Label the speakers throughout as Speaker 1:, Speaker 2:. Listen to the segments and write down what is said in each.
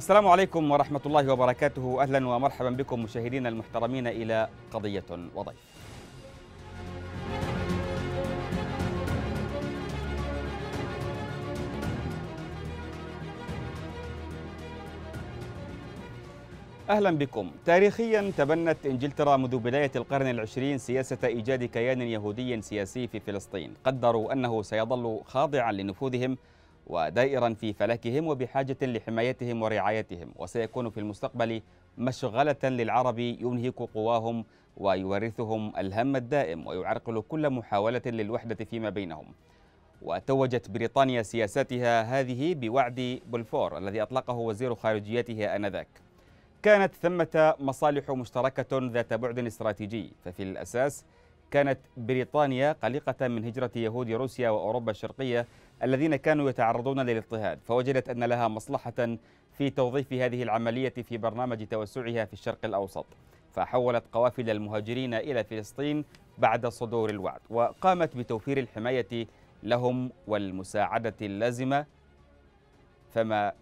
Speaker 1: السلام عليكم ورحمة الله وبركاته أهلا ومرحبا بكم مشاهدينا المحترمين إلى قضية وضيف أهلا بكم تاريخيا تبنت إنجلترا منذ بداية القرن العشرين سياسة إيجاد كيان يهودي سياسي في فلسطين قدروا أنه سيظل خاضعا لنفوذهم ودائرا في فلكهم وبحاجة لحمايتهم ورعايتهم وسيكون في المستقبل مشغلة للعرب ينهك قواهم ويورثهم الهم الدائم ويعرقل كل محاولة للوحدة فيما بينهم وتوجت بريطانيا سياساتها هذه بوعد بلفور الذي أطلقه وزير خارجيتها آنذاك كانت ثمة مصالح مشتركة ذات بعد استراتيجي ففي الأساس كانت بريطانيا قلقة من هجرة يهود روسيا وأوروبا الشرقية الذين كانوا يتعرضون للاضطهاد فوجدت أن لها مصلحة في توظيف هذه العملية في برنامج توسعها في الشرق الأوسط فحولت قوافل المهاجرين إلى فلسطين بعد صدور الوعد وقامت بتوفير الحماية لهم والمساعدة اللازمة فما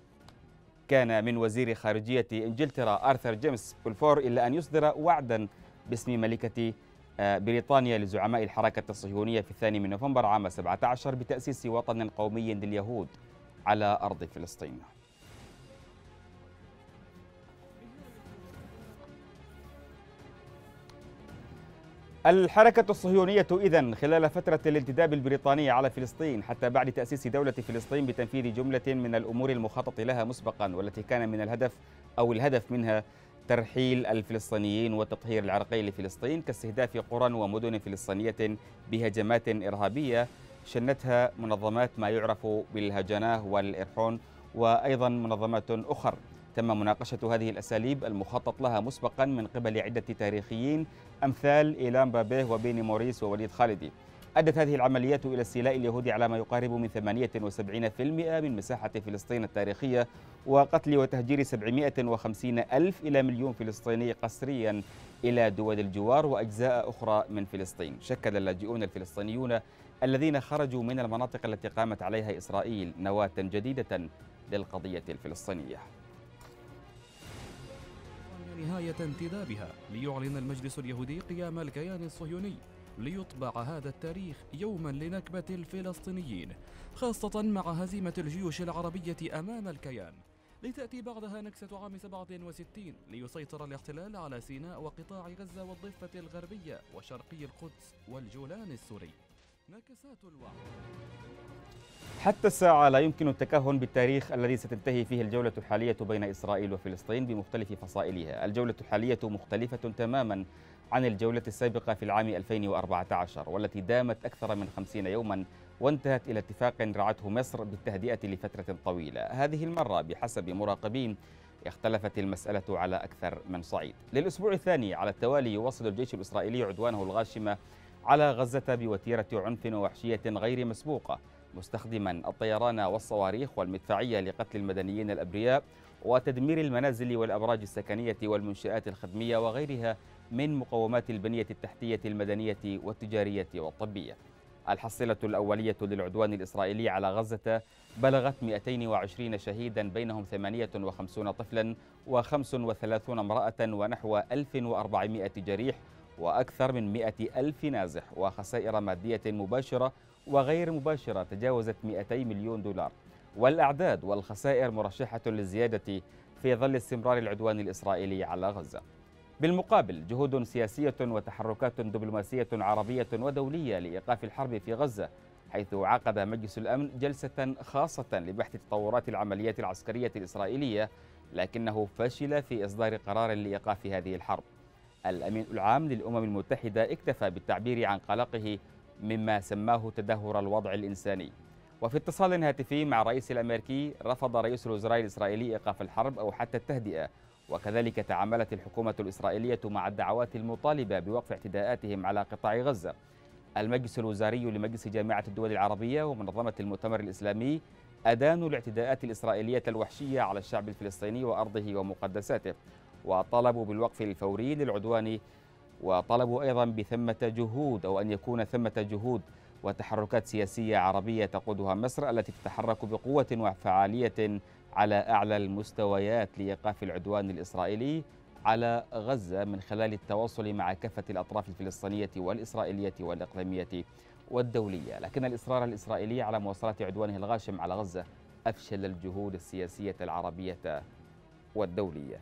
Speaker 1: كان من وزير خارجية إنجلترا آرثر جيمس بلفور إلا أن يصدر وعدا باسم ملكة بريطانيا لزعماء الحركة الصهيونية في الثاني من نوفمبر عام 17 بتأسيس وطن قومي لليهود على أرض فلسطين الحركة الصهيونية إذا خلال فترة الانتداب البريطاني على فلسطين حتى بعد تأسيس دولة فلسطين بتنفيذ جملة من الأمور المخطط لها مسبقا والتي كان من الهدف أو الهدف منها ترحيل الفلسطينيين والتطهير العرقي لفلسطين كاستهداف قرى ومدن فلسطينية بهجمات إرهابية شنتها منظمات ما يعرف بالهجناه والإرحون وأيضا منظمات أخرى تم مناقشة هذه الأساليب المخطط لها مسبقا من قبل عدة تاريخيين أمثال إيلان بابيه وبيني موريس ووليد خالدي أدت هذه العمليات إلى استيلاء اليهود على ما يقارب من 78% من مساحة فلسطين التاريخية وقتل وتهجير 750 ألف إلى مليون فلسطيني قسريا إلى دول الجوار وأجزاء أخرى من فلسطين شكل اللاجئون الفلسطينيون الذين خرجوا من المناطق التي قامت عليها إسرائيل نواة جديدة للقضية الفلسطينية نهاية انتدابها ليعلن المجلس اليهودي قيام الكيان الصهيوني ليطبع هذا التاريخ يوما لنكبة الفلسطينيين خاصة مع هزيمة الجيوش العربية أمام الكيان لتأتي بعدها نكسة عام 67 ليسيطر الاحتلال على سيناء وقطاع غزة والضفة الغربية وشرقي القدس والجولان السوري
Speaker 2: نكسات الوعي
Speaker 1: حتى الساعة لا يمكن التكهن بالتاريخ الذي ستنتهي فيه الجولة الحالية بين إسرائيل وفلسطين بمختلف فصائلها الجولة الحالية مختلفة تماما عن الجولة السابقة في العام 2014 والتي دامت أكثر من 50 يوما وانتهت إلى اتفاق رعته مصر بالتهدئة لفترة طويلة هذه المرة بحسب مراقبين اختلفت المسألة على أكثر من صعيد للأسبوع الثاني على التوالي يواصل الجيش الإسرائيلي عدوانه الغاشمة على غزة بوتيرة عنف ووحشية غير مسبوقة مستخدما الطيران والصواريخ والمدفعية لقتل المدنيين الأبرياء وتدمير المنازل والأبراج السكنية والمنشآت الخدمية وغيرها من مقومات البنية التحتية المدنية والتجارية والطبية الحصيلة الأولية للعدوان الإسرائيلي على غزة بلغت 220 شهيدا بينهم 58 طفلا و35 امرأة ونحو 1400 جريح وأكثر من 100 ألف نازح وخسائر مادية مباشرة وغير مباشرة تجاوزت 200 مليون دولار والأعداد والخسائر مرشحة للزيادة في ظل استمرار العدوان الإسرائيلي على غزة بالمقابل جهود سياسية وتحركات دبلوماسية عربية ودولية لإيقاف الحرب في غزة حيث عقد مجلس الأمن جلسة خاصة لبحث تطورات العمليات العسكرية الإسرائيلية لكنه فشل في إصدار قرار لإيقاف هذه الحرب الأمين العام للأمم المتحدة اكتفى بالتعبير عن قلقه مما سماه تدهور الوضع الإنساني وفي اتصال هاتفي مع الرئيس الأمريكي رفض رئيس الوزراء الإسرائيلي إيقاف الحرب أو حتى التهدئة وكذلك تعاملت الحكومة الإسرائيلية مع الدعوات المطالبة بوقف اعتداءاتهم على قطاع غزة المجلس الوزاري لمجلس جامعة الدول العربية ومنظمة المؤتمر الإسلامي أدانوا الاعتداءات الإسرائيلية الوحشية على الشعب الفلسطيني وأرضه ومقدساته وطلبوا بالوقف الفوري للعدوان وطلبوا أيضا بثمة جهود أو أن يكون ثمة جهود وتحركات سياسية عربية تقودها مصر التي تتحرك بقوة وفعالية على أعلى المستويات لإيقاف العدوان الإسرائيلي على غزة من خلال التواصل مع كافة الأطراف الفلسطينية والإسرائيلية والإقليمية والدولية لكن الإصرار الإسرائيلي على مواصلة عدوانه الغاشم على غزة أفشل الجهود السياسية العربية والدولية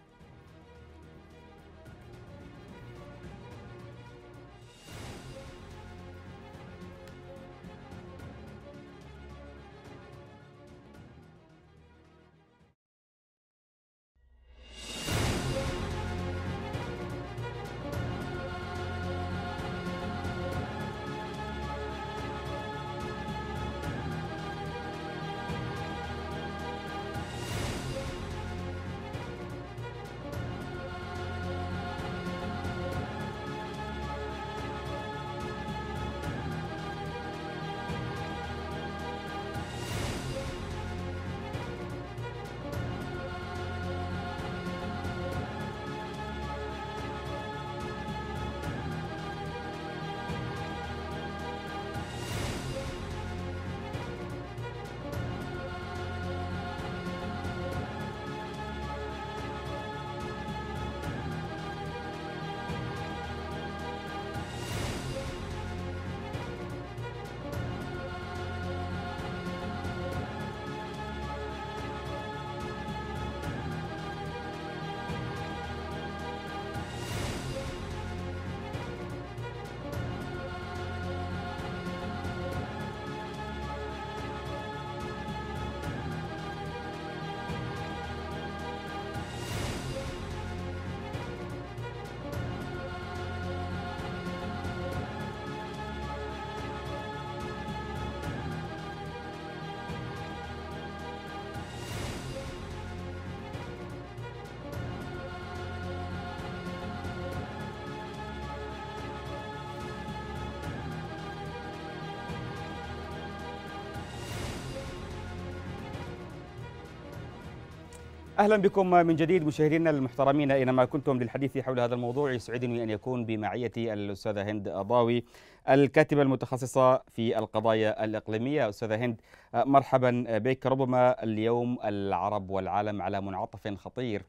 Speaker 1: اهلا بكم من جديد مشاهدينا المحترمين اينما كنتم للحديث حول هذا الموضوع يسعدني ان يكون بمعيتي الاستاذه هند اضاوي الكاتبه المتخصصه في القضايا الاقليميه استاذه هند مرحبا بك ربما اليوم العرب والعالم على منعطف خطير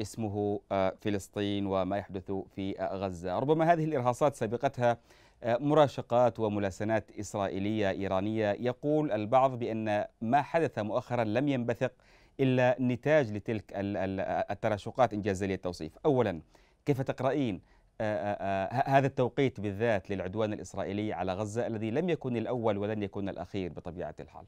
Speaker 1: اسمه آه، فلسطين وما يحدث في آه، غزه ربما هذه الارهاصات سبقتها آه، مراشقات وملاسنات اسرائيليه ايرانيه يقول البعض بان ما حدث مؤخرا لم ينبثق إلا نتاج لتلك التراشقات إن جاز لي التوصيف أولا كيف تقرأين آه، آه، آه، هذا التوقيت بالذات للعدوان الإسرائيلي على غزة الذي لم يكن الأول ولن يكون الأخير بطبيعة الحال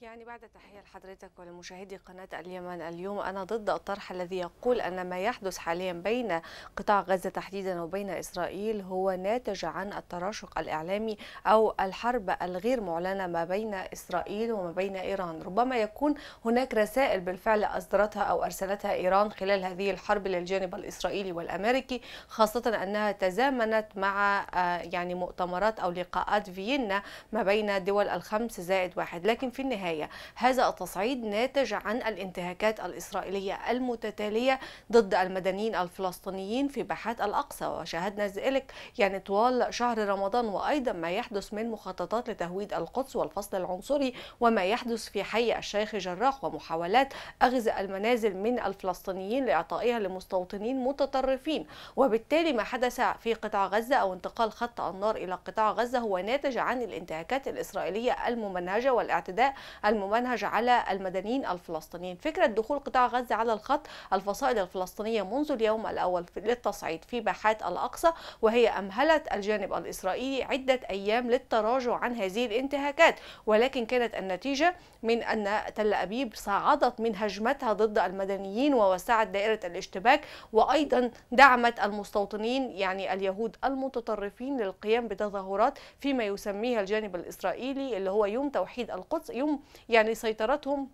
Speaker 3: يعني بعد تحية لحضرتك ولمشاهدي قناة اليمن اليوم أنا ضد الطرح الذي يقول أن ما يحدث حاليا بين قطاع غزة تحديدا وبين إسرائيل هو ناتج عن التراشق الإعلامي أو الحرب الغير معلنة ما بين إسرائيل وما بين إيران ربما يكون هناك رسائل بالفعل أصدرتها أو أرسلتها إيران خلال هذه الحرب للجانب الإسرائيلي والأمريكي خاصة أنها تزامنت مع آه، يعني مؤتمرات أو لقاءات فيينا ما بين دول الخمس زائد واحد لكن في النهاية النهاية هذا التصعيد ناتج عن الانتهاكات الإسرائيلية المتتالية ضد المدنيين الفلسطينيين في باحات الأقصى وشاهدنا ذلك يعني طوال شهر رمضان وأيضا ما يحدث من مخططات لتهويد القدس والفصل العنصري وما يحدث في حي الشيخ جراح ومحاولات اخذ المنازل من الفلسطينيين لإعطائها لمستوطنين متطرفين وبالتالي ما حدث في قطاع غزة أو انتقال خط النار إلى قطاع غزة هو ناتج عن الانتهاكات الإسرائيلية الممنهجة والاعتداء الممنهج على المدنيين الفلسطينيين فكرة دخول قطاع غزة على الخط الفصائل الفلسطينية منذ اليوم الأول للتصعيد في باحات الأقصى وهي أمهلت الجانب الإسرائيلي عدة أيام للتراجع عن هذه الانتهاكات ولكن كانت النتيجة من أن تل أبيب صعدت من هجمتها ضد المدنيين ووسعت دائرة الاشتباك وأيضا دعمت المستوطنين يعني اليهود المتطرفين للقيام بتظاهرات فيما يسميها الجانب الإسرائيلي اللي هو يوم توحيد القدس يوم يعني سيطرتهم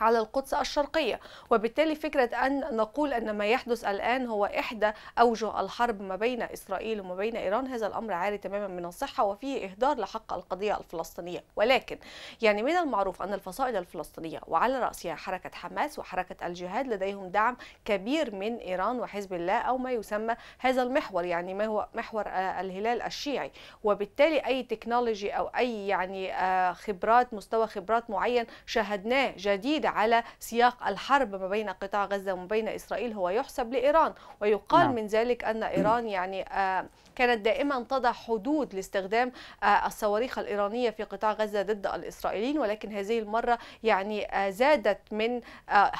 Speaker 3: على القدس الشرقية وبالتالي فكرة أن نقول أن ما يحدث الآن هو إحدى أوجه الحرب ما بين إسرائيل وما بين إيران هذا الأمر عاري تماما من الصحة وفيه إهدار لحق القضية الفلسطينية ولكن يعني من المعروف أن الفصائل الفلسطينية وعلى رأسها حركة حماس وحركة الجهاد لديهم دعم كبير من إيران وحزب الله أو ما يسمى هذا المحور يعني ما هو محور آه، الهلال الشيعي وبالتالي أي تكنولوجي أو أي يعني آه، خبرات مستوى خبرات معين شاهدناه جديد التأكيد على سياق الحرب ما بين قطاع غزة وما بين إسرائيل هو يحسب لإيران ويقال نعم. من ذلك أن إيران يعني آه، كانت دائما تضع حدود لاستخدام آه، الصواريخ الإيرانية في قطاع غزة ضد الإسرائيليين ولكن هذه المرة يعني آه، زادت من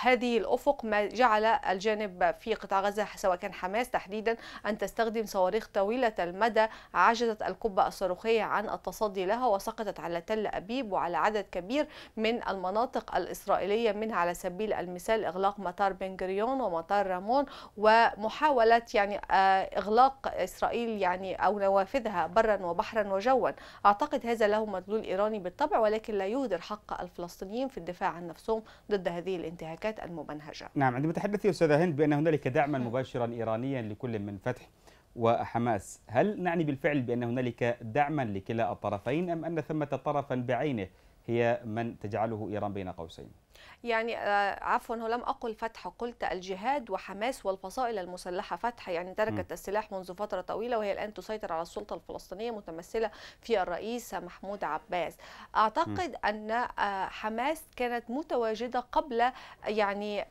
Speaker 3: هذه الأفق ما جعل الجانب في قطاع غزة سواء كان حماس تحديدا أن تستخدم صواريخ طويلة المدى عجزت القبة الصاروخية عن التصدي لها وسقطت على تل أبيب وعلى عدد كبير من المناطق الإسرائيلية دوليا منها على سبيل المثال إغلاق مطار بنجريون ومطار رامون ومحاولة يعني آه، إغلاق إسرائيل يعني أو نوافذها برا وبحرا وجوا أعتقد هذا له مدلول إيراني بالطبع ولكن لا يهدر حق الفلسطينيين في الدفاع عن نفسهم ضد هذه الانتهاكات الممنهجة
Speaker 1: نعم عندما تحدثي أستاذة هند بأن هنالك دعما مباشرا إيرانيا لكل من فتح وحماس هل نعني بالفعل بأن هنالك دعما لكلا الطرفين أم أن ثمة طرفا بعينه هي من تجعله إيران بين قوسين
Speaker 3: يعني آه، عفوا هو لم أقل فتح قلت الجهاد وحماس والفصائل المسلحة فتح يعني تركت م. السلاح منذ فترة طويلة وهي الآن تسيطر على السلطة الفلسطينية متمثلة في الرئيس محمود عباس أعتقد م. أن آه، حماس كانت متواجدة قبل آه، يعني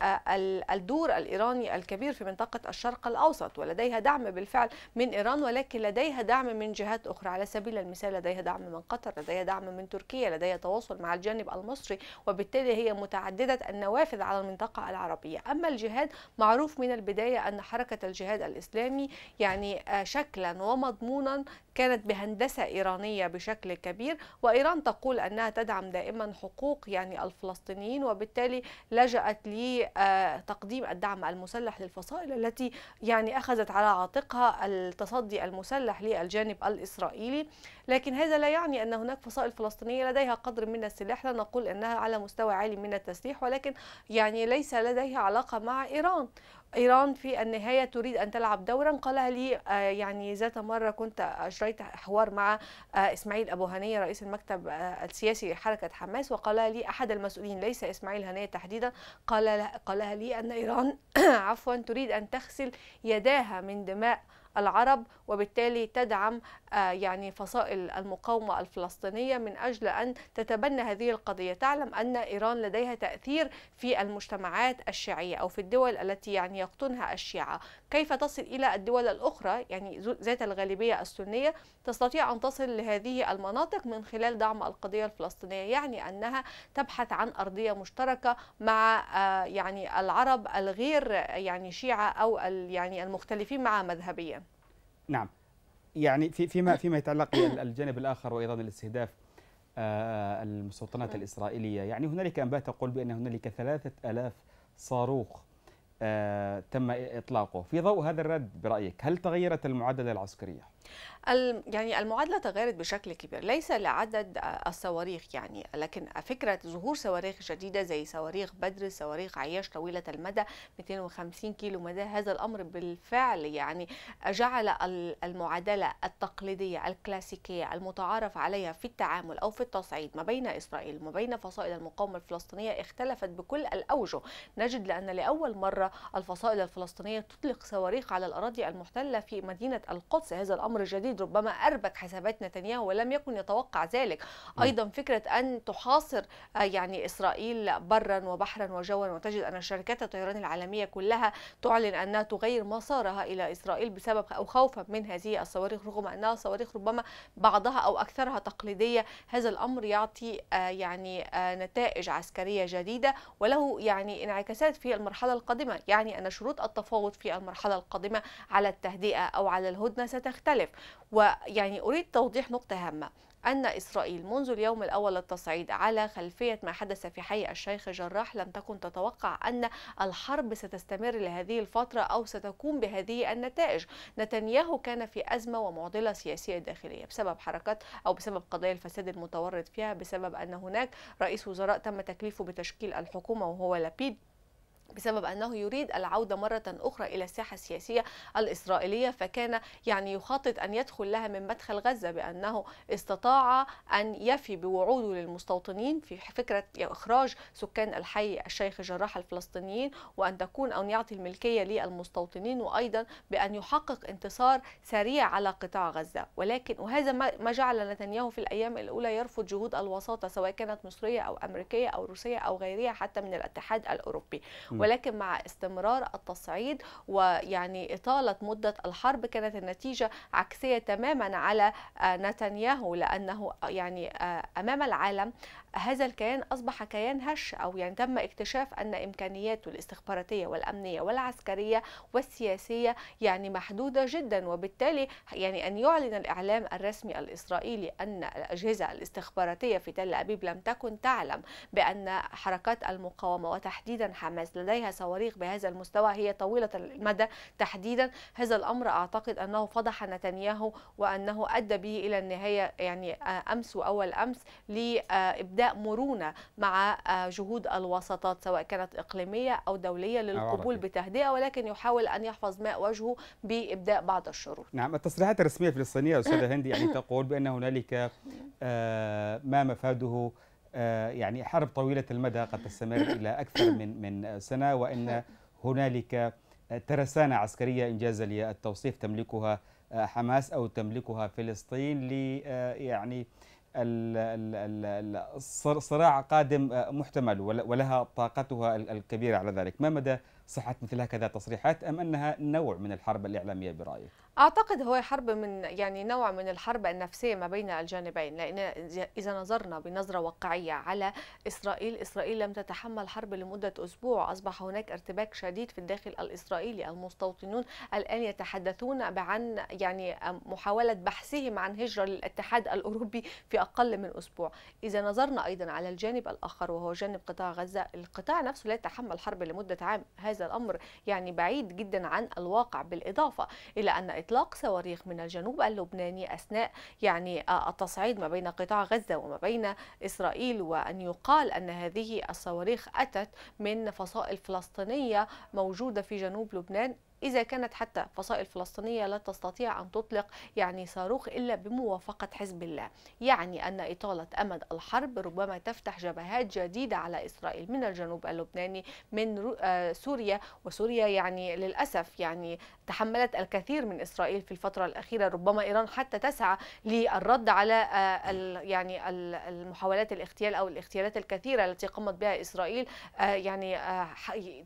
Speaker 3: الدور الإيراني الكبير في منطقة الشرق الأوسط ولديها دعم بالفعل من إيران ولكن لديها دعم من جهات أخرى على سبيل المثال لديها دعم من قطر لديها دعم من تركيا لديها تواصل مع الجانب المصري وبالتالي هي متعددة متعددة النوافذ على المنطقة العربية أما الجهاد معروف من البداية أن حركة الجهاد الإسلامي يعني آه، شكلا ومضمونا كانت بهندسة إيرانية بشكل كبير وإيران تقول أنها تدعم دائما حقوق يعني الفلسطينيين وبالتالي لجأت لتقديم آه، الدعم المسلح للفصائل التي يعني أخذت على عاتقها التصدي المسلح للجانب الإسرائيلي لكن هذا لا يعني أن هناك فصائل فلسطينية لديها قدر من السلاح لا نقول أنها على مستوى عالي من التسليح ولكن يعني ليس لديها علاقة مع إيران إيران في النهاية تريد أن تلعب دورا قالها لي آه، يعني ذات مرة كنت أجريت حوار مع آه، إسماعيل أبو هنية رئيس المكتب آه، السياسي لحركة حماس وقال لي أحد المسؤولين ليس إسماعيل هنية تحديدا قال قالها لي أن إيران عفوا تريد أن تغسل يداها من دماء العرب وبالتالي تدعم آه، يعني فصائل المقاومة الفلسطينية من أجل أن تتبنى هذه القضية تعلم أن إيران لديها تأثير في المجتمعات الشيعية أو في الدول التي يعني يقطنها الشيعة كيف تصل إلى الدول الأخرى يعني ذات الغالبية السنية تستطيع أن تصل لهذه المناطق من خلال دعم القضية الفلسطينية يعني أنها تبحث عن أرضية مشتركة مع آه، يعني العرب الغير يعني شيعة أو يعني المختلفين معها مذهبيا
Speaker 1: نعم يعني في فيما فيما يتعلق بالجانب الاخر وايضا الاستهداف آه، المستوطنات نعم. الاسرائيليه يعني هنالك انباء تقول بان هنالك 3000 صاروخ آه، تم إطلاقه في ضوء هذا الرد برأيك هل تغيرت المعادلة العسكرية؟
Speaker 3: يعني المعادلة تغيرت بشكل كبير ليس لعدد الصواريخ يعني لكن فكرة ظهور صواريخ جديدة زي صواريخ بدر صواريخ عياش طويلة المدى 250 كيلو مدى هذا الأمر بالفعل يعني جعل المعادلة التقليدية الكلاسيكية المتعارف عليها في التعامل أو في التصعيد ما بين إسرائيل وما بين فصائل المقاومة الفلسطينية اختلفت بكل الأوجه نجد لأن لأول مرة الفصائل الفلسطينية تطلق صواريخ على الأراضي المحتلة في مدينة القدس هذا الأمر أمر جديد ربما أربك حسابات نتنياهو ولم يكن يتوقع ذلك أيضا فكرة أن تحاصر آه، يعني إسرائيل برا وبحرا وجوا وتجد أن شركات الطيران العالمية كلها تعلن أنها تغير مسارها إلى إسرائيل بسبب أو خوفا من هذه الصواريخ رغم أنها صواريخ ربما بعضها أو أكثرها تقليدية هذا الأمر يعطي آه، يعني آه، نتائج عسكرية جديدة وله يعني انعكاسات في المرحلة القادمة يعني أن شروط التفاوض في المرحلة القادمة على التهدئة أو على الهدنة ستختلف مختلف ويعني أريد توضيح نقطة هامة أن إسرائيل منذ اليوم الأول للتصعيد على خلفية ما حدث في حي الشيخ جراح لم تكن تتوقع أن الحرب ستستمر لهذه الفترة أو ستكون بهذه النتائج نتنياهو كان في أزمة ومعضلة سياسية داخلية بسبب حركات أو بسبب قضايا الفساد المتورط فيها بسبب أن هناك رئيس وزراء تم تكليفه بتشكيل الحكومة وهو لابيد بسبب أنه يريد العودة مرة أخرى إلى الساحة السياسية الإسرائيلية فكان يعني يخطط أن يدخل لها من مدخل غزة بأنه استطاع أن يفي بوعوده للمستوطنين في فكرة إخراج سكان الحي الشيخ جراح الفلسطينيين وأن تكون أو أن يعطي الملكية للمستوطنين وأيضا بأن يحقق انتصار سريع على قطاع غزة ولكن وهذا ما جعل نتنياهو في الأيام الأولى يرفض جهود الوساطة سواء كانت مصرية أو أمريكية أو روسية أو غيرها حتى من الاتحاد الأوروبي نعم. ولكن مع استمرار التصعيد ويعني إطالة مدة الحرب كانت النتيجة عكسية تماما على آه، نتنياهو لأنه آه، يعني آه، أمام العالم هذا الكيان أصبح كيان هش أو يعني تم اكتشاف أن إمكانياته الاستخباراتية والأمنية والعسكرية والسياسية يعني محدودة جدا وبالتالي يعني أن يعلن الإعلام الرسمي الإسرائيلي أن الأجهزة الاستخباراتية في تل أبيب لم تكن تعلم بأن حركات المقاومة وتحديدا حماس لديها صواريخ بهذا المستوى هي طويلة المدى تحديدا هذا الأمر أعتقد أنه فضح نتنياهو وأنه أدى به إلى النهاية يعني أمس وأول أمس لإبداع مرونة مع آه، جهود الوساطات سواء كانت إقليمية أو دولية للقبول إيه؟ بتهدئة ولكن يحاول أن يحفظ ماء وجهه بإبداء بعض الشروط
Speaker 1: نعم التصريحات الرسمية الفلسطينية أستاذة هندي يعني تقول بأن هنالك آه، ما مفاده آه، يعني حرب طويلة المدى قد تستمر إلى أكثر من من سنة وأن هنالك ترسانة عسكرية إنجاز للتوصيف تملكها حماس أو تملكها فلسطين لي يعني الصراع قادم آه، محتمل ولها طاقتها الكبيرة على ذلك ما مدى صحة مثل هكذا تصريحات أم أنها نوع من الحرب الإعلامية برأيك؟
Speaker 3: أعتقد هو حرب من يعني نوع من الحرب النفسية ما بين الجانبين لأن إذا نظرنا بنظرة واقعية على إسرائيل إسرائيل لم تتحمل حرب لمدة أسبوع أصبح هناك ارتباك شديد في الداخل الإسرائيلي المستوطنون الآن يتحدثون عن يعني محاولة بحثهم عن هجرة للاتحاد الأوروبي في أقل من أسبوع إذا نظرنا أيضا على الجانب الآخر وهو جانب قطاع غزة القطاع نفسه لا يتحمل حرب لمدة عام هذا الأمر يعني بعيد جدا عن الواقع بالإضافة إلى أن إطلاق صواريخ من الجنوب اللبناني أثناء يعني آه، التصعيد ما بين قطاع غزة وما بين إسرائيل وأن يقال أن هذه الصواريخ أتت من فصائل فلسطينية موجودة في جنوب لبنان إذا كانت حتى فصائل فلسطينية لا تستطيع أن تطلق يعني صاروخ إلا بموافقة حزب الله يعني أن إطالة أمد الحرب ربما تفتح جبهات جديدة على إسرائيل من الجنوب اللبناني من آه، سوريا وسوريا يعني للأسف يعني تحملت الكثير من إسرائيل في الفترة الأخيرة ربما إيران حتى تسعى للرد على آه، يعني المحاولات الاغتيال أو الاغتيالات الكثيرة التي قامت بها إسرائيل آه، يعني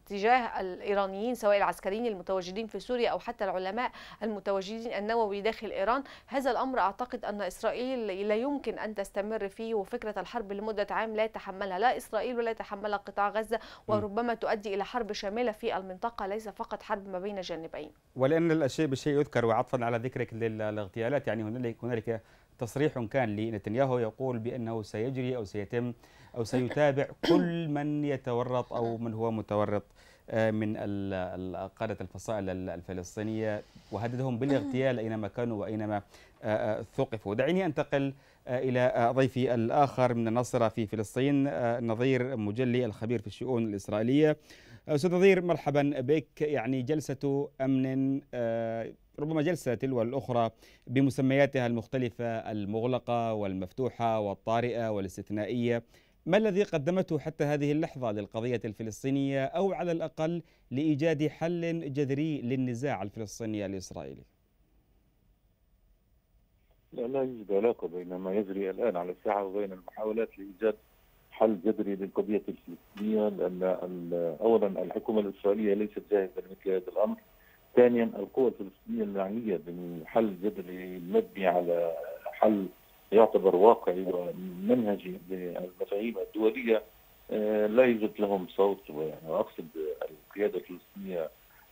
Speaker 3: تجاه الإيرانيين سواء العسكريين المتواجدين المتواجدين في سوريا أو حتى العلماء المتواجدين النووي داخل إيران هذا الأمر أعتقد أن إسرائيل لا يمكن أن تستمر فيه وفكرة الحرب لمدة عام لا يتحملها لا إسرائيل ولا يتحملها قطاع غزة وربما تؤدي إلى حرب شاملة في المنطقة ليس فقط حرب ما بين جانبين
Speaker 1: ولأن الشيء بالشيء يذكر وعطفا على ذكرك للاغتيالات يعني هنالك هنالك تصريح كان لنتنياهو يقول بأنه سيجري أو سيتم أو سيتابع كل من يتورط أو من هو متورط آه، من قادة الفصائل الفلسطينية وهددهم بالاغتيال أينما كانوا وأينما آه، آه، ثقفوا دعيني أنتقل إلى ضيفي الآخر من النصرة في فلسطين نظير مجلي الخبير في الشؤون الإسرائيلية أستاذ نظير مرحبا بك يعني جلسة أمن ربما جلسة تلو الأخرى بمسمياتها المختلفة المغلقة والمفتوحة والطارئة والاستثنائية ما الذي قدمته حتى هذه اللحظة للقضية الفلسطينية أو على الأقل لإيجاد حل جذري للنزاع الفلسطيني الإسرائيلي
Speaker 2: لا لا يوجد علاقة بين ما يجري الآن على الساحة وبين المحاولات لإيجاد حل جذري للقضية الفلسطينية لأن أولا الحكومة الإسرائيلية ليست جاهزة لمثل هذا الأمر ثانيا القوى الفلسطينية المعنية بحل جذري مبني على حل يعتبر واقعي ومنهجي للمفاهيم الدولية آه، لا يوجد لهم صوت وأقصد القيادة الفلسطينية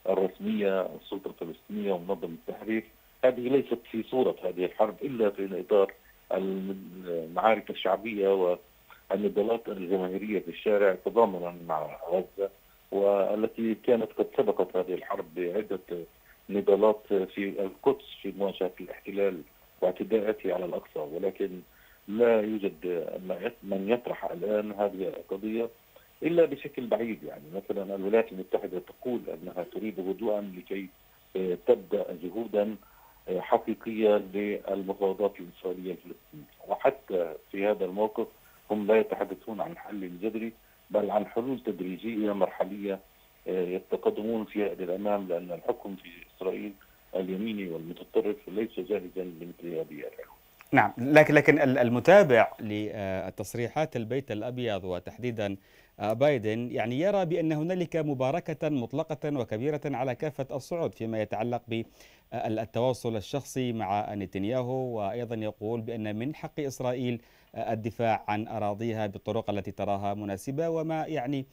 Speaker 2: الرسمية السلطة الفلسطينية ومنظمة التحرير هذه ليست في صورة هذه الحرب إلا في إطار المعارك الشعبية والنضالات الجماهيرية في الشارع تضامنا مع غزة والتي كانت قد سبقت هذه الحرب بعدة نضالات في القدس في مواجهة الاحتلال واعتداءاته على الأقصى ولكن لا يوجد من يطرح الآن هذه القضية إلا بشكل بعيد يعني مثلا الولايات المتحدة تقول أنها تريد هدوءا لكي آه، تبدأ جهودا آه، حقيقية للمفاوضات الإسرائيلية الفلسطينية وحتى في هذا الموقف هم لا يتحدثون عن حل جذري بل عن حلول تدريجية مرحلية آه، يتقدمون فيها إلى الأمام لأن الحكم في إسرائيل اليميني والمتطرف ليس جاهزا لمثل
Speaker 1: نعم لكن لكن المتابع لتصريحات البيت الابيض وتحديدا بايدن يعني يرى بان هنالك مباركه مطلقه وكبيره على كافه الصعود فيما يتعلق بالتواصل الشخصي مع نتنياهو وايضا يقول بان من حق اسرائيل الدفاع عن أراضيها بالطرق التي تراها مناسبة وما يعني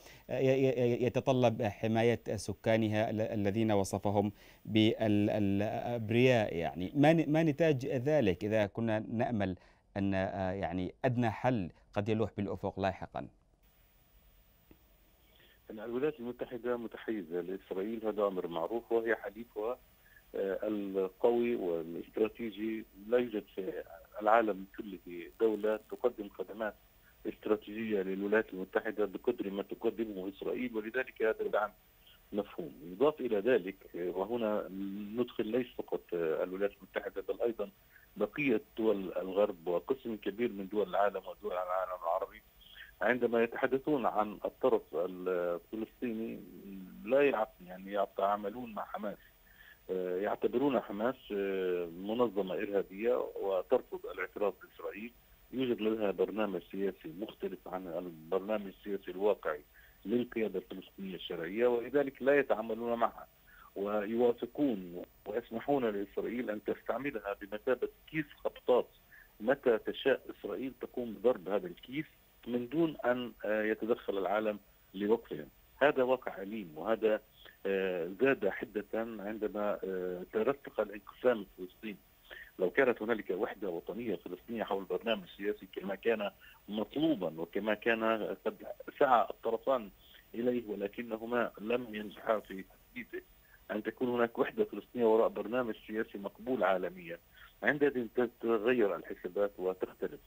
Speaker 1: يتطلب حماية سكانها الذين وصفهم بالأبرياء يعني ما نتاج ذلك إذا كنا نأمل أن يعني أدنى حل قد يلوح بالأفق لاحقاً
Speaker 2: الولايات المتحدة متحيزة لإسرائيل هذا أمر معروف وهي حليفها آه، القوي والاستراتيجي لا يوجد العالم كله دولة تقدم خدمات استراتيجية للولايات المتحدة بقدر ما تقدمه إسرائيل ولذلك هذا الدعم مفهوم يضاف إلى ذلك وهنا ندخل ليس فقط الولايات المتحدة بل أيضا بقية دول الغرب وقسم كبير من دول العالم ودول العالم العربي عندما يتحدثون عن الطرف الفلسطيني لا يعني يتعاملون مع حماس يعتبرون حماس آه، منظمة إرهابية وترفض الاعتراف بإسرائيل يوجد لديها برنامج سياسي مختلف عن البرنامج السياسي الواقعي للقيادة الفلسطينية الشرعية ولذلك لا يتعاملون معها ويوافقون ويسمحون لإسرائيل أن تستعملها بمثابة كيس خبطات متى تشاء إسرائيل تقوم بضرب هذا الكيس من دون أن آه، يتدخل العالم لوقفهم هذا واقع أليم وهذا آه، زاد حدة عندما آه، ترتق الانقسام الفلسطيني لو كانت هنالك وحدة وطنية فلسطينية حول البرنامج السياسي كما كان مطلوبا وكما كان قد سعى الطرفان إليه ولكنهما لم ينجحا في تثبيته أن تكون هناك وحدة فلسطينية وراء برنامج سياسي مقبول عالميا عندئذ تتغير الحسابات وتختلف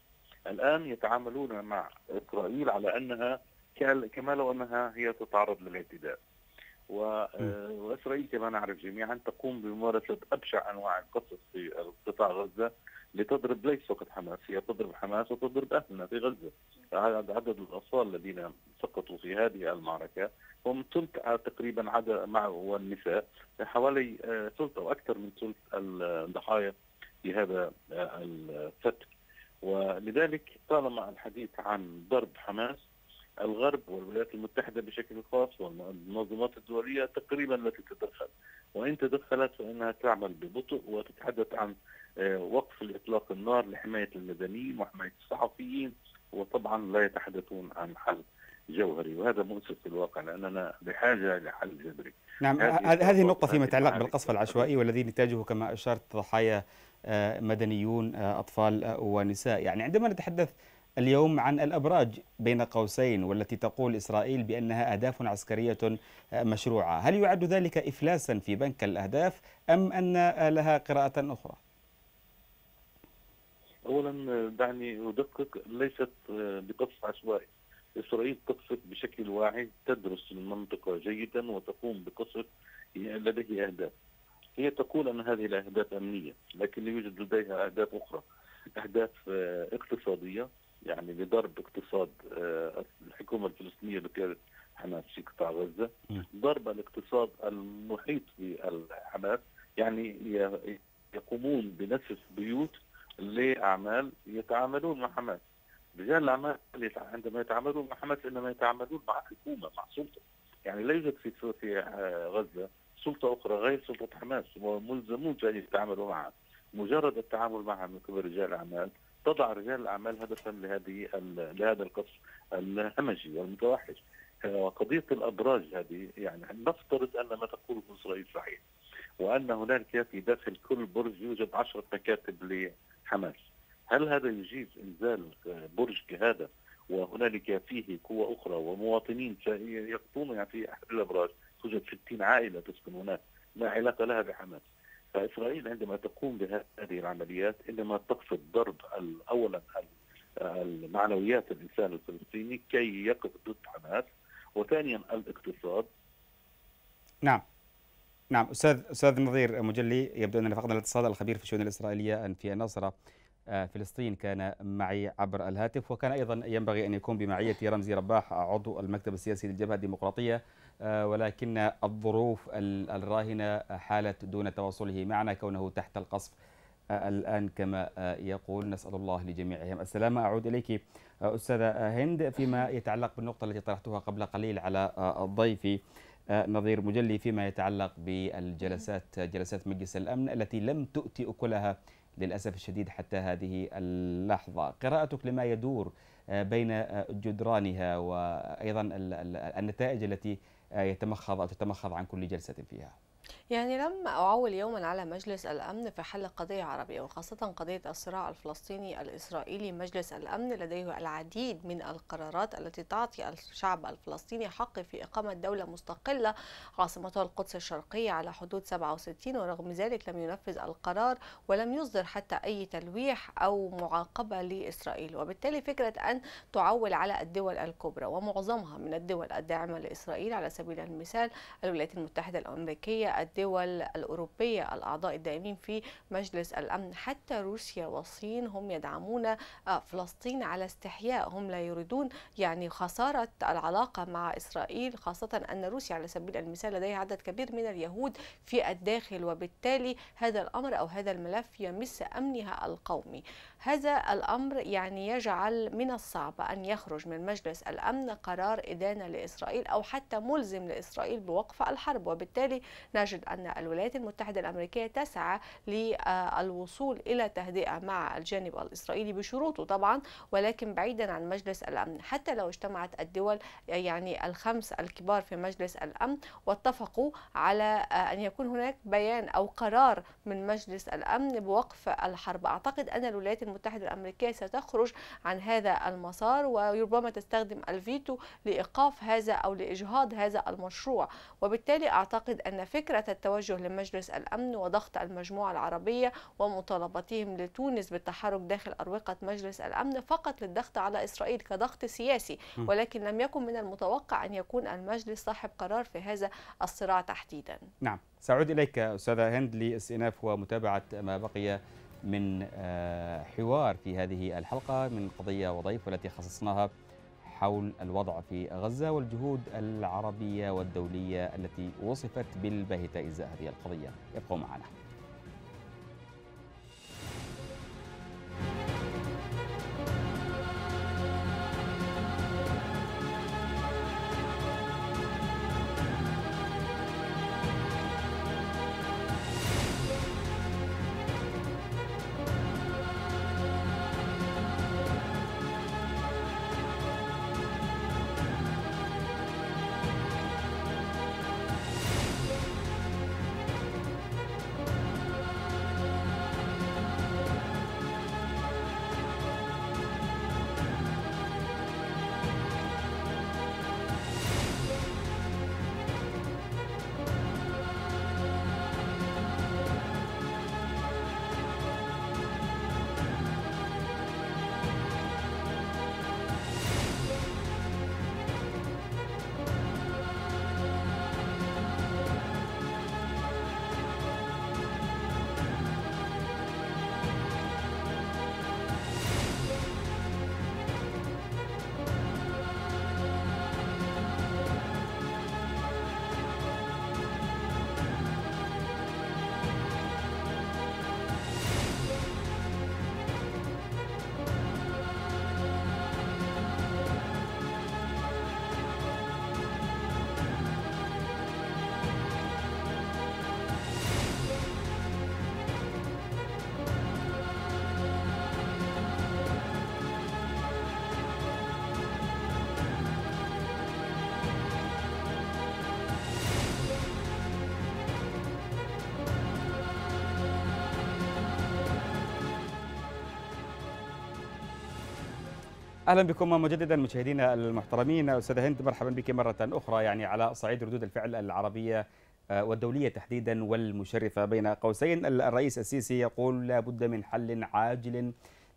Speaker 2: الآن يتعاملون مع إسرائيل على أنها كما لو أنها هي تتعرض للاعتداء آه، واسرائيل كما نعرف جميعا تقوم بممارسه ابشع انواع القصف في قطاع غزه لتضرب ليس فقط حماس هي تضرب حماس وتضرب اهلنا في غزه عدد الاطفال الذين سقطوا في هذه المعركه هم ثلث تقريبا عدد مع والنساء حوالي آه، ثلث او اكثر من ثلث الضحايا في هذا آه، الفتك ولذلك طالما الحديث عن ضرب حماس الغرب والولايات المتحدة بشكل خاص والمنظمات الدولية تقريبا التي تتدخل وإن تدخلت فإنها تعمل ببطء وتتحدث عن آه، وقف الإطلاق النار لحماية المدنيين وحماية الصحفيين وطبعا لا يتحدثون عن حل جوهري وهذا مؤسف في الواقع لاننا بحاجه لحل جذري. نعم هذه
Speaker 1: النقطه فيما يتعلق بالقصف العشوائي والذي نتاجه كما اشرت ضحايا آه، مدنيون آه، اطفال ونساء، يعني عندما نتحدث اليوم عن الأبراج بين قوسين والتي تقول إسرائيل بأنها أهداف عسكرية آه، مشروعة هل يعد ذلك إفلاسا في بنك الأهداف أم أن آه، لها قراءة أخرى؟
Speaker 2: أولا آه، دعني أدقق ليست بقصف عشوائي إسرائيل تقصف بشكل واعي تدرس المنطقة جيدا وتقوم بقصف لديه أهداف هي تقول أن هذه الأهداف أمنية لكن يوجد لديها أهداف أخرى أهداف اقتصادية يعني لضرب اقتصاد آه، الحكومه الفلسطينيه بقياده حماس في قطاع غزه ضرب الاقتصاد المحيط بحماس يعني يقومون بنفس بيوت لاعمال يتعاملون مع حماس رجال الاعمال عندما يتعاملون مع حماس انما يتعاملون مع حكومه مع سلطه يعني لا يوجد في في آه، غزه سلطه اخرى غير سلطه حماس وملزمون بان يتعاملوا معها مجرد التعامل معها من قبل رجال الاعمال تضع رجال الاعمال هدفا لهذه لهذا القصر الهمجي والمتوحش وقضيه الابراج هذه يعني نفترض ان ما تقوله اسرائيل صحيح وان هنالك في داخل كل برج يوجد عشرة مكاتب لحماس هل هذا يجيز انزال برج كهذا وهنالك فيه قوى اخرى ومواطنين يعني في احد الابراج توجد 60 عائله تسكن هناك لا علاقه لها بحماس فاسرائيل عندما تقوم بهذه العمليات انما تقصد ضرب اولا المعنويات الانسان الفلسطيني كي يقف ضد حماس وثانيا الاقتصاد
Speaker 1: نعم نعم استاذ استاذ نظير مجلي يبدو اننا فقدنا الاتصال الخبير في الشؤون الاسرائيليه في النصره آه، فلسطين كان معي عبر الهاتف وكان ايضا ينبغي ان يكون بمعيه رمزي رباح عضو المكتب السياسي للجبهه الديمقراطيه آه، ولكن الظروف الراهنة حالت دون تواصله معنا كونه تحت القصف آه، الآن كما آه، يقول نسأل الله لجميعهم السلامة أعود إليك أستاذة هند فيما يتعلق بالنقطة التي طرحتها قبل قليل على ضيفي نظير مجلي فيما يتعلق بالجلسات جلسات مجلس الأمن التي لم تؤتي أكلها للأسف الشديد حتى هذه اللحظة قراءتك لما يدور بين جدرانها وأيضا النتائج التي يتمخض أو تتمخض عن كل جلسة فيها
Speaker 3: يعني لم أعول يوما على مجلس الأمن في حل قضية عربية وخاصة قضية الصراع الفلسطيني الإسرائيلي مجلس الأمن لديه العديد من القرارات التي تعطي الشعب الفلسطيني حق في إقامة دولة مستقلة عاصمتها القدس الشرقية على حدود 67 ورغم ذلك لم ينفذ القرار ولم يصدر حتى أي تلويح أو معاقبة لإسرائيل وبالتالي فكرة أن تعول على الدول الكبرى ومعظمها من الدول الداعمة لإسرائيل على سبيل المثال الولايات المتحدة الأمريكية الدول الدول الأوروبية الأعضاء الدائمين في مجلس الأمن حتى روسيا والصين هم يدعمون آه، فلسطين على استحياء هم لا يريدون يعني خسارة العلاقة مع إسرائيل خاصة أن روسيا على سبيل المثال لديها عدد كبير من اليهود في الداخل وبالتالي هذا الأمر أو هذا الملف يمس أمنها القومي هذا الأمر يعني يجعل من الصعب أن يخرج من مجلس الأمن قرار إدانة لإسرائيل أو حتى ملزم لإسرائيل بوقف الحرب وبالتالي نجد أن الولايات المتحدة الأمريكية تسعى للوصول إلى تهدئة مع الجانب الإسرائيلي بشروطه طبعا ولكن بعيدا عن مجلس الأمن حتى لو اجتمعت الدول يعني الخمس الكبار في مجلس الأمن واتفقوا على أن يكون هناك بيان أو قرار من مجلس الأمن بوقف الحرب أعتقد أن الولايات المتحدة الأمريكية ستخرج عن هذا المسار وربما تستخدم الفيتو لإيقاف هذا أو لإجهاض هذا المشروع وبالتالي أعتقد أن فكرة التوجه لمجلس الأمن وضغط المجموعة العربية ومطالبتهم لتونس بالتحرك داخل أروقة مجلس الأمن فقط للضغط على إسرائيل كضغط سياسي ولكن لم يكن من المتوقع أن يكون المجلس صاحب قرار في هذا الصراع تحديدا
Speaker 1: نعم سأعود إليك أستاذة هند لاستئناف ومتابعة ما بقي من آه، حوار في هذه الحلقة من قضية وضيف والتي خصصناها حول الوضع في غزة والجهود العربية والدولية التي وصفت بالباهتة إزاء هذه القضية ابقوا معنا اهلا بكم مجددا مشاهدينا المحترمين استاذه هند مرحبا بك مره اخرى يعني على صعيد ردود الفعل العربيه آه، والدوليه تحديدا والمشرفه بين قوسين الرئيس السيسي يقول لا بد من حل عاجل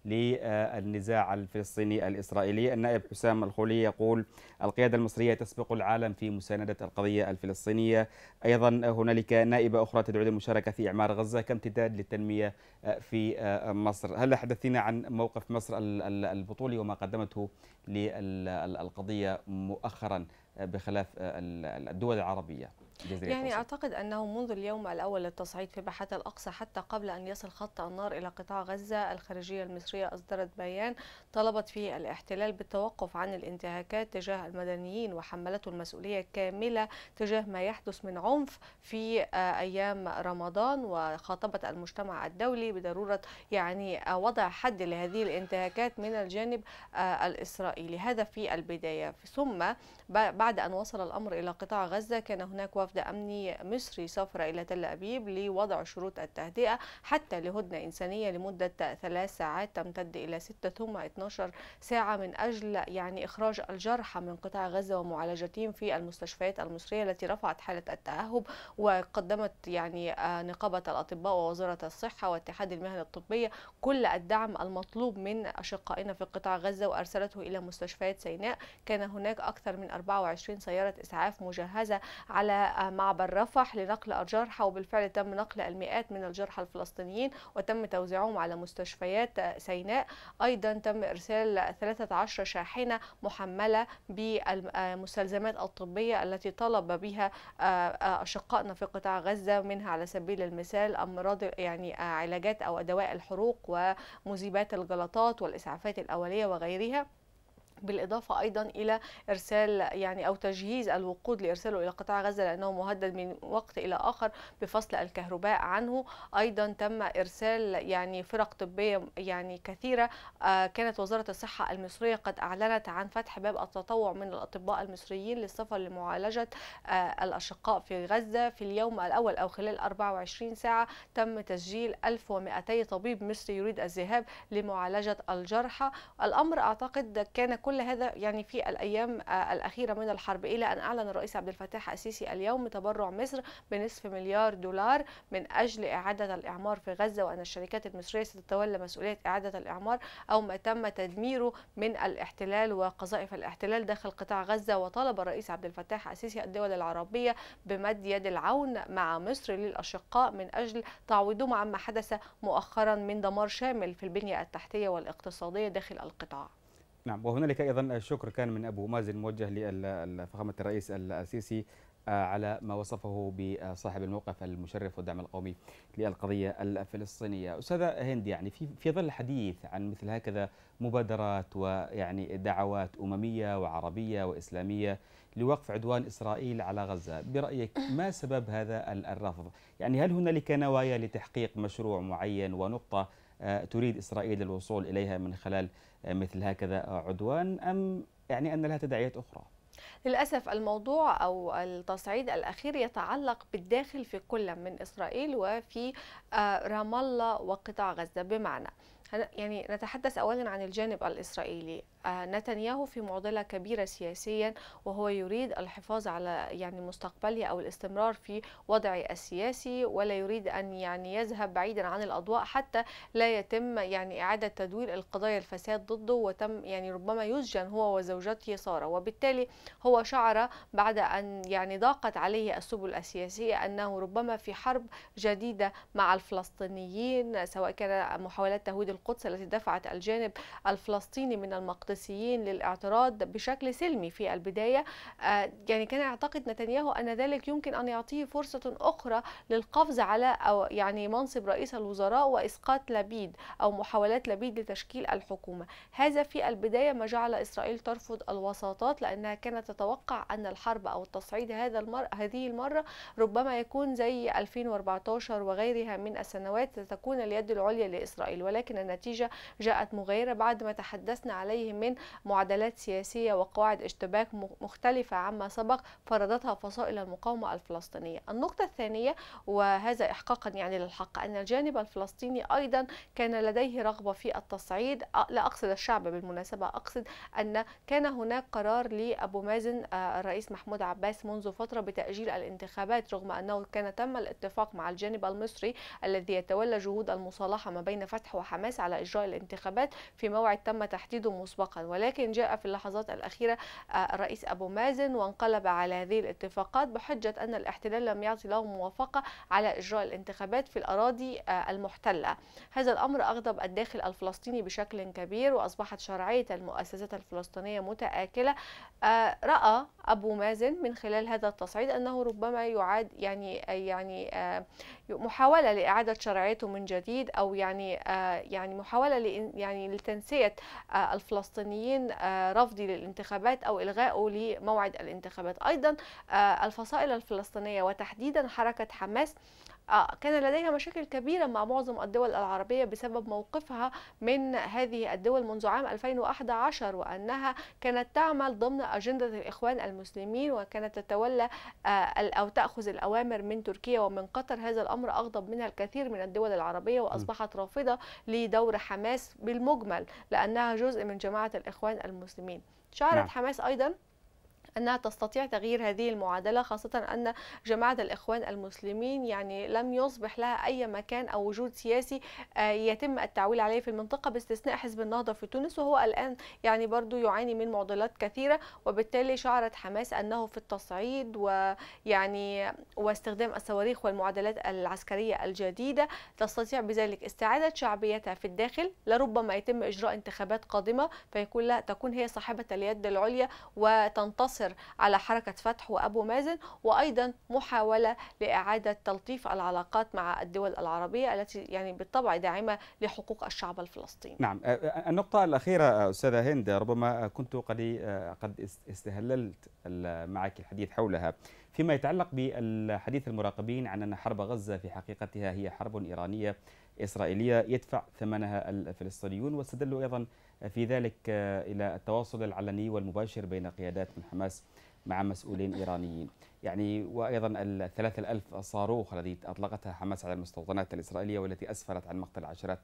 Speaker 1: للنزاع الفلسطيني الإسرائيلي النائب حسام الخولي يقول القيادة المصرية تسبق العالم في مساندة القضية الفلسطينية أيضا هنالك نائبة أخرى تدعو للمشاركة في إعمار غزة كامتداد للتنمية في مصر هل حدثنا عن موقف مصر البطولي وما قدمته للقضية مؤخرا بخلاف الدول العربية جزيرة يعني
Speaker 3: قصر. أعتقد أنه منذ اليوم الأول للتصعيد في باحات الأقصى حتى قبل أن يصل خط النار إلى قطاع غزة الخارجية المصرية أصدرت بيان طلبت فيه الاحتلال بالتوقف عن الانتهاكات تجاه المدنيين وحملته المسؤولية كاملة تجاه ما يحدث من عنف في آه، أيام رمضان وخاطبت المجتمع الدولي بضرورة يعني آه، وضع حد لهذه الانتهاكات من الجانب آه، الإسرائيلي هذا في البداية ثم بعد أن وصل الأمر إلى قطاع غزة كان هناك وفد أمني مصري سافر إلى تل أبيب لوضع شروط التهدئة حتى لهدنة إنسانية لمدة ثلاث ساعات تمتد إلى 6 ثم 12 ساعة من أجل يعني إخراج الجرحى من قطاع غزة ومعالجتهم في المستشفيات المصرية التي رفعت حالة التأهب وقدمت يعني آه، نقابة الأطباء ووزارة الصحة واتحاد المهن الطبية كل الدعم المطلوب من أشقائنا في قطاع غزة وأرسلته إلى مستشفيات سيناء كان هناك أكثر من 24 سيارة إسعاف مجهزة على معبر رفح لنقل الجرحى وبالفعل تم نقل المئات من الجرحى الفلسطينيين وتم توزيعهم على مستشفيات سيناء أيضا تم إرسال 13 شاحنة محملة بالمستلزمات الطبية التي طلب بها آه، آه، أشقائنا في قطاع غزة منها على سبيل المثال أمراض يعني آه، علاجات أو أدواء الحروق ومذيبات الجلطات والإسعافات الأولية وغيرها بالإضافة أيضا إلى إرسال يعني أو تجهيز الوقود لإرساله إلى قطاع غزة لأنه مهدد من وقت إلى آخر بفصل الكهرباء عنه أيضا تم إرسال يعني فرق طبية يعني كثيرة آه، كانت وزارة الصحة المصرية قد أعلنت عن فتح باب التطوع من الأطباء المصريين للسفر لمعالجة آه، الأشقاء في غزة في اليوم الأول أو خلال 24 ساعة تم تسجيل 1200 طبيب مصري يريد الذهاب لمعالجة الجرحى الأمر أعتقد كان كل هذا يعني في الايام آه، الاخيره من الحرب الى ان اعلن الرئيس عبد الفتاح السيسي اليوم تبرع مصر بنصف مليار دولار من اجل اعاده الاعمار في غزه وان الشركات المصريه ستتولى مسؤوليه اعاده الاعمار او ما تم تدميره من الاحتلال وقذائف الاحتلال داخل قطاع غزه وطالب الرئيس عبد الفتاح السيسي الدول العربيه بمد يد العون مع مصر للاشقاء من اجل تعويضهم عما حدث مؤخرا من دمار شامل في البنيه التحتيه والاقتصاديه داخل القطاع
Speaker 1: نعم وهنالك ايضا الشكر كان من ابو مازن موجه لفخامه الرئيس السيسي آه، على ما وصفه بصاحب الموقف المشرف والدعم القومي للقضيه الفلسطينيه. استاذه هند يعني في في ظل الحديث عن مثل هكذا مبادرات ويعني دعوات امميه وعربيه واسلاميه لوقف عدوان اسرائيل على غزه، برايك ما سبب هذا الرفض؟ يعني هل هنالك نوايا لتحقيق مشروع معين ونقطه آه، تريد إسرائيل الوصول إليها من خلال آه، مثل هكذا آه، عدوان أم يعني أن لها تداعيات
Speaker 2: أخرى؟
Speaker 3: للأسف الموضوع أو التصعيد الأخير يتعلق بالداخل في كل من إسرائيل وفي رام الله وقطاع غزة بمعنى يعني نتحدث أولا عن الجانب الإسرائيلي آه، نتنياهو في معضله كبيره سياسيا وهو يريد الحفاظ على يعني مستقبله او الاستمرار في وضعه السياسي ولا يريد ان يعني يذهب بعيدا عن الاضواء حتى لا يتم يعني اعاده تدوير القضايا الفساد ضده وتم يعني ربما يسجن هو وزوجته ساره وبالتالي هو شعر بعد ان يعني ضاقت عليه السبل السياسيه انه ربما في حرب جديده مع الفلسطينيين سواء كان محاولات تهويد القدس التي دفعت الجانب الفلسطيني من المقدسيه السياسيين للاعتراض بشكل سلمي في البداية آه، يعني كان يعتقد نتنياهو أن ذلك يمكن أن يعطيه فرصة أخرى للقفز على أو يعني منصب رئيس الوزراء وإسقاط لبيد أو محاولات لبيد لتشكيل الحكومة هذا في البداية ما جعل إسرائيل ترفض الوساطات لأنها كانت تتوقع أن الحرب أو التصعيد هذا المر... هذه المرة ربما يكون زي 2014 وغيرها من السنوات تكون اليد العليا لإسرائيل ولكن النتيجة جاءت مغايرة بعد ما تحدثنا عليه من من معادلات سياسية وقواعد اشتباك مختلفة عما سبق فرضتها فصائل المقاومة الفلسطينية النقطة الثانية وهذا إحقاقا يعني للحق أن الجانب الفلسطيني أيضا كان لديه رغبة في التصعيد لا أقصد الشعب بالمناسبة أقصد أن كان هناك قرار لأبو مازن آه، الرئيس محمود عباس منذ فترة بتأجيل الانتخابات رغم أنه كان تم الاتفاق مع الجانب المصري الذي يتولى جهود المصالحة ما بين فتح وحماس على إجراء الانتخابات في موعد تم تحديده مسبقا اتفاقا ولكن جاء في اللحظات الأخيرة آه، الرئيس أبو مازن وانقلب على هذه الاتفاقات بحجة أن الاحتلال لم يعطي له موافقة على إجراء الانتخابات في الأراضي آه، المحتلة هذا الأمر أغضب الداخل الفلسطيني بشكل كبير وأصبحت شرعية المؤسسات الفلسطينية متآكلة آه، رأى أبو مازن من خلال هذا التصعيد أنه ربما يعاد يعني يعني محاولة لإعادة شرعيته من جديد أو يعني يعني محاولة يعني لتنسية الفلسطينيين الفلسطينيين آه، رفضي للانتخابات أو إلغائه لموعد الانتخابات أيضا آه، الفصائل الفلسطينية وتحديدا حركة حماس آه، كان لديها مشاكل كبيرة مع معظم الدول العربية بسبب موقفها من هذه الدول منذ عام 2011 وأنها كانت تعمل ضمن أجندة الإخوان المسلمين وكانت تتولى آه، أو تأخذ الأوامر من تركيا ومن قطر هذا الأمر أغضب منها الكثير من الدول العربية وأصبحت رافضة لدور حماس بالمجمل لأنها جزء من جماعة الإخوان المسلمين شعرت نعم. حماس أيضا أنها تستطيع تغيير هذه المعادلة خاصة أن جماعة الإخوان المسلمين يعني لم يصبح لها أي مكان أو وجود سياسي آه، يتم التعويل عليه في المنطقة باستثناء حزب النهضة في تونس وهو الآن يعني برضو يعاني من معضلات كثيرة وبالتالي شعرت حماس أنه في التصعيد ويعني واستخدام الصواريخ والمعادلات العسكرية الجديدة تستطيع بذلك استعادة شعبيتها في الداخل لربما يتم إجراء انتخابات قادمة فيكون لا تكون هي صاحبة اليد العليا وتنتصر العسر على حركة فتح وأبو مازن وأيضا محاولة لإعادة تلطيف العلاقات مع الدول العربية التي يعني بالطبع داعمة لحقوق الشعب الفلسطيني
Speaker 1: نعم النقطة الأخيرة أستاذة هند ربما كنت قد قد استهللت معك الحديث حولها فيما يتعلق بالحديث المراقبين عن أن حرب غزة في حقيقتها هي حرب إيرانية إسرائيلية يدفع ثمنها الفلسطينيون واستدلوا أيضا في ذلك آه، إلى التواصل العلني والمباشر بين قيادات من حماس مع مسؤولين إيرانيين يعني وأيضا الثلاثة الألف صاروخ الذي أطلقتها حماس على المستوطنات الإسرائيلية والتي أسفرت عن مقتل عشرات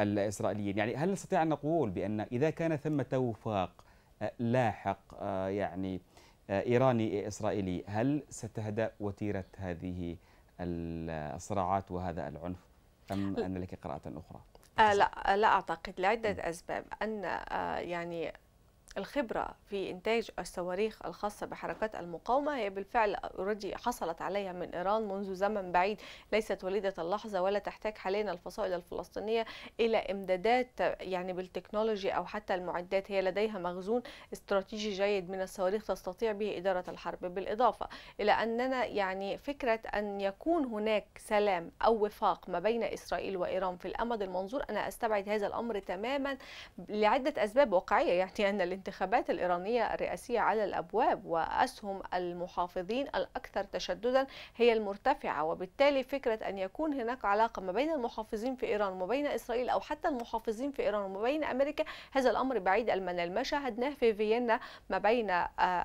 Speaker 1: الإسرائيليين يعني هل نستطيع أن نقول بأن إذا كان ثمة وفاق آه، لاحق آه، يعني إيراني إسرائيلي هل ستهدأ وتيرة هذه الصراعات وهذا العنف أم أن لك قراءة أخرى؟
Speaker 3: آه، لا آه، لا اعتقد لعده اسباب ان آه، يعني الخبرة في إنتاج الصواريخ الخاصة بحركات المقاومة هي بالفعل اوريدي حصلت عليها من إيران منذ زمن بعيد ليست وليدة اللحظة ولا تحتاج حاليا الفصائل الفلسطينية إلى إمدادات يعني بالتكنولوجيا أو حتى المعدات هي لديها مخزون استراتيجي جيد من الصواريخ تستطيع به إدارة الحرب بالإضافة إلى أننا يعني فكرة أن يكون هناك سلام أو وفاق ما بين إسرائيل وإيران في الأمد المنظور أنا أستبعد هذا الأمر تماما لعدة أسباب واقعية يعني أن الانتخابات الإيرانية الرئاسية على الأبواب وأسهم المحافظين الأكثر تشددا هي المرتفعة وبالتالي فكرة أن يكون هناك علاقة ما بين المحافظين في إيران وما بين إسرائيل أو حتى المحافظين في إيران وما بين أمريكا هذا الأمر بعيد المنال ما شاهدناه في فيينا ما بين آه،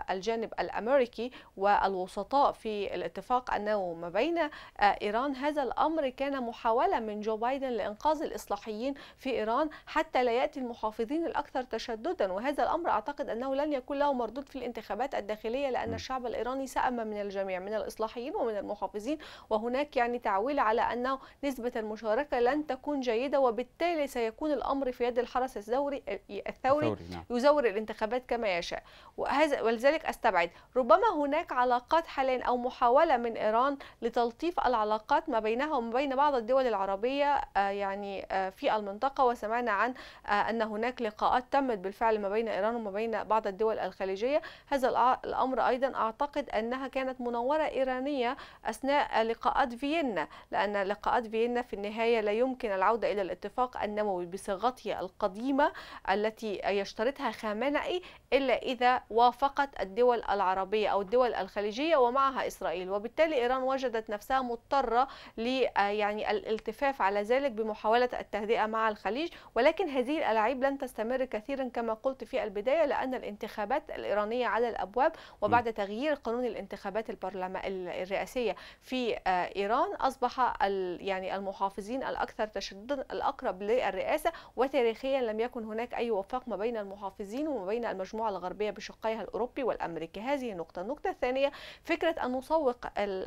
Speaker 3: الجانب الأمريكي والوسطاء في الاتفاق أنه ما بين آه، إيران هذا الأمر كان محاولة من جو بايدن لإنقاذ الإصلاحيين في إيران حتى لا يأتي المحافظين الأكثر تشددا وهذا الأمر الامر اعتقد انه لن يكون له مردود في الانتخابات الداخليه لان م. الشعب الايراني سأم من الجميع من الاصلاحيين ومن المحافظين وهناك يعني تعويل على انه نسبه المشاركه لن تكون جيده وبالتالي سيكون الامر في يد الحرس الثوري الثوري نعم. يزور الانتخابات كما يشاء وهذا ولذلك استبعد ربما هناك علاقات حاليا او محاوله من ايران لتلطيف العلاقات ما بينها وما بين بعض الدول العربيه آه، يعني آه، في المنطقه وسمعنا عن آه، ان هناك لقاءات تمت بالفعل ما بين ايران بينهم وبين بعض الدول الخليجية هذا الأمر أيضا أعتقد أنها كانت منورة إيرانية أثناء لقاءات فيينا لأن لقاءات فيينا في النهاية لا يمكن العودة إلى الاتفاق النووي بصيغته القديمة التي يشترطها خامنئي إلا إذا وافقت الدول العربية أو الدول الخليجية ومعها إسرائيل وبالتالي إيران وجدت نفسها مضطرة ل يعني الالتفاف على ذلك بمحاولة التهدئة مع الخليج ولكن هذه الألعاب لن تستمر كثيرا كما قلت في البداية البداية لأن الانتخابات الإيرانية على الأبواب وبعد تغيير قانون الانتخابات الرئاسية في آه، إيران أصبح يعني المحافظين الأكثر تشددا الأقرب للرئاسة وتاريخيا لم يكن هناك أي وفاق ما بين المحافظين وما بين المجموعة الغربية بشقيها الأوروبي والأمريكي هذه نقطة النقطة الثانية فكرة أن نسوق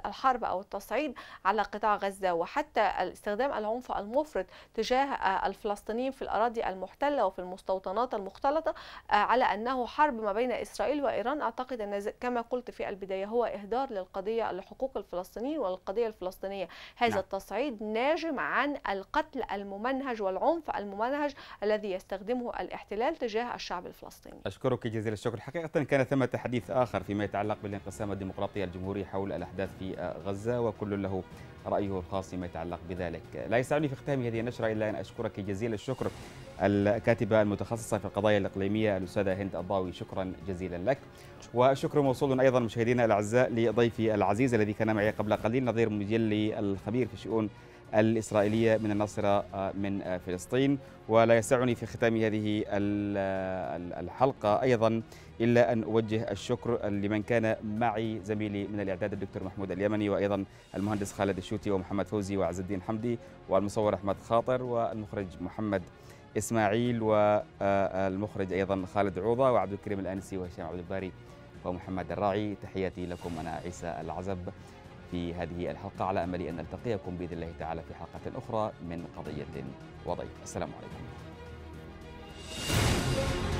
Speaker 3: الحرب أو التصعيد على قطاع غزة وحتى استخدام العنف المفرط تجاه آه، الفلسطينيين في الأراضي المحتلة وفي المستوطنات المختلطة آه، على أنه حرب ما بين إسرائيل وإيران أعتقد أن كما قلت في البداية هو إهدار للقضية لحقوق الفلسطينيين والقضية الفلسطينية هذا نعم. التصعيد ناجم عن القتل الممنهج والعنف الممنهج الذي يستخدمه الاحتلال تجاه الشعب الفلسطيني
Speaker 1: أشكرك جزيل الشكر حقيقة كان ثمة تحديث آخر فيما يتعلق بالانقسام الديمقراطي الجمهوري حول الأحداث في غزة وكل له رأيه الخاص فيما يتعلق بذلك لا يسعني في ختام هذه النشرة إلا أن أشكرك جزيل الشكر الكاتبة المتخصصة في القضايا الإقليمية الأستاذة هند الضاوي شكرا جزيلا لك وشكر موصول أيضا مشاهدينا الأعزاء لضيفي العزيز الذي كان معي قبل قليل نظير مجلي الخبير في الشؤون الإسرائيلية من الناصرة آه، من آه، فلسطين ولا يسعني في ختام هذه آه، الحلقة أيضا إلا أن أوجه الشكر لمن كان معي زميلي من الإعداد الدكتور محمود اليمني وأيضا المهندس خالد الشوتي ومحمد فوزي وعز الدين حمدي والمصور أحمد خاطر والمخرج محمد إسماعيل والمخرج آه، آه، أيضا خالد عوضة وعبد الكريم الأنسي وهشام عبد الباري ومحمد الراعي تحياتي لكم أنا عيسى العزب في هذه الحلقة على أمل أن نلتقيكم بإذن الله تعالى في حلقة أخرى من قضية وضيف السلام عليكم